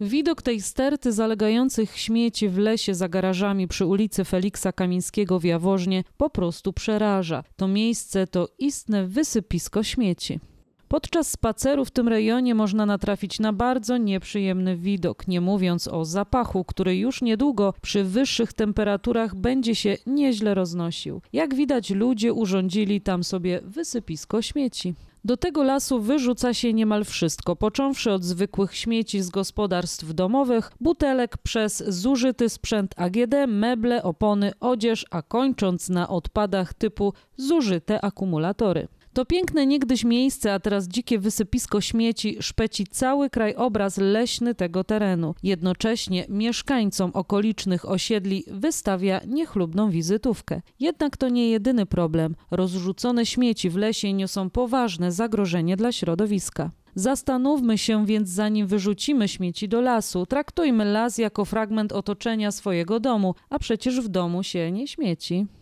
Widok tej sterty zalegających śmieci w lesie za garażami przy ulicy Feliksa Kamińskiego w Jaworznie po prostu przeraża. To miejsce to istne wysypisko śmieci. Podczas spaceru w tym rejonie można natrafić na bardzo nieprzyjemny widok, nie mówiąc o zapachu, który już niedługo przy wyższych temperaturach będzie się nieźle roznosił. Jak widać, ludzie urządzili tam sobie wysypisko śmieci. Do tego lasu wyrzuca się niemal wszystko, począwszy od zwykłych śmieci z gospodarstw domowych, butelek przez zużyty sprzęt AGD, meble, opony, odzież, a kończąc na odpadach typu zużyte akumulatory. To piękne niegdyś miejsce, a teraz dzikie wysypisko śmieci szpeci cały krajobraz leśny tego terenu. Jednocześnie mieszkańcom okolicznych osiedli wystawia niechlubną wizytówkę. Jednak to nie jedyny problem. Rozrzucone śmieci w lesie niosą poważne zagrożenie dla środowiska. Zastanówmy się więc, zanim wyrzucimy śmieci do lasu. Traktujmy las jako fragment otoczenia swojego domu, a przecież w domu się nie śmieci.